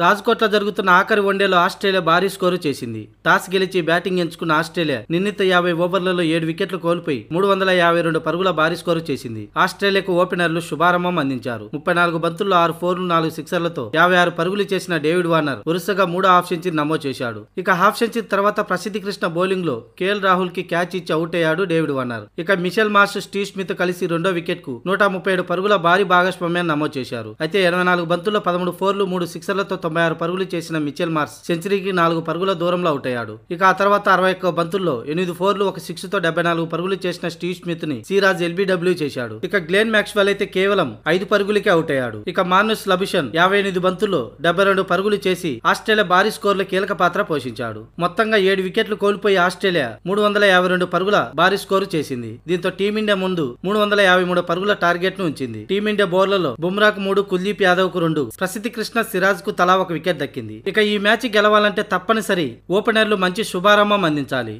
రాజ్కోట్లో జరుగుతున్న ఆఖరి వన్డేలో ఆస్ట్రేలియా భారీ స్కోరు చేసింది టాస్ గెలిచి బ్యాటింగ్ ఎంచుకున్న ఆస్ట్రేలియా నిర్ణీత యాభై ఓవర్లలో ఏడు వికెట్లు కోల్పోయి మూడు వందల యాభై రెండు పరుగుల భారీ స్కోరు చేసింది ఆస్ట్రేలియాకు ఓపెనర్లు శుభారంభం అందించారు ముప్పై నాలుగు బంతుల్లో ఆరు ఫోర్లు నాలుగు సిక్సర్లతో యాభై ఆరు పరుగులు చేసిన డేవిడ్ వార్నర్ వరుసగా మూడో హాఫ్ సెంచరీ నమోదు చేశాడు ఇక హాఫ్ సెంచరీ తర్వాత ప్రసిద్ధి కృష్ణ బౌలింగ్ లో కేఎల్ రాహుల్ కి క్యాచ్ ఇచ్చి అవుట్ అయ్యాడు డేవిడ్ వార్నర్ ఇక మిషెల్ మార్స్ స్టీవ్ స్మిత్ కలిసి రెండో వికెట్ కు నూట ముప్పై ఏడు పరుగుల భారీ భాగస్వామ్యాన్ని నమోదు చేశారు అయితే ఇరవై నాలుగు బంతుల్లో పదమూడు ఫోర్లు మూడు సిక్సర్లతో తొంభై ఆరు పరుగులు చేసిన మిచెల్ మార్స్ సెంచరీకి నాలుగు పరుగుల దూరంలో అవుట్ అయ్యాడు ఇక ఆ తర్వాత అరవై ఒక్క బంతుల్లో ఎనిమిది ఫోర్లు ఒక సిక్స్ తో డెబ్బై నాలుగు పరుగులు చేసిన స్టీవ్ స్మిత్ ని సిరాజ్ ఎల్బీడబ్ల్యూ చేశాడు ఇక గ్లెన్ మ్యాక్స్వెల్ అయితే కేవలం ఐదు పరుగులకే అవుట్ అయ్యాడు ఇక మార్నస్ లభిషన్ యాభై ఎనిమిది బంతుల్లో డెబ్బై రెండు పరుగులు చేసి ఆస్ట్రేలియా భారీ స్కోర్లు కీలక పాత్ర పోషించాడు మొత్తంగా ఏడు వికెట్లు కోల్పోయి ఆస్ట్రేలియా మూడు వందల యాభై రెండు పరుగుల భారీ స్కోరు చేసింది దీంతో టీమిండియా ముందు మూడు వందల యాభై మూడు పరుగుల టార్గెట్ ను ఉంచింది టీమిండియా బౌర్లలో బుమ్రాకు మూడు కుల్దీప్ యాదవ్ కు రెండు ప్రసిద్ధి కృష్ణ సిరాజ్ కు తలా తలా ఒక వికెట్ దక్కింది ఇక ఈ మ్యాచ్ గెలవాలంటే తప్పనిసరి ఓపెనర్లు మంచి శుభారంభం అందించాలి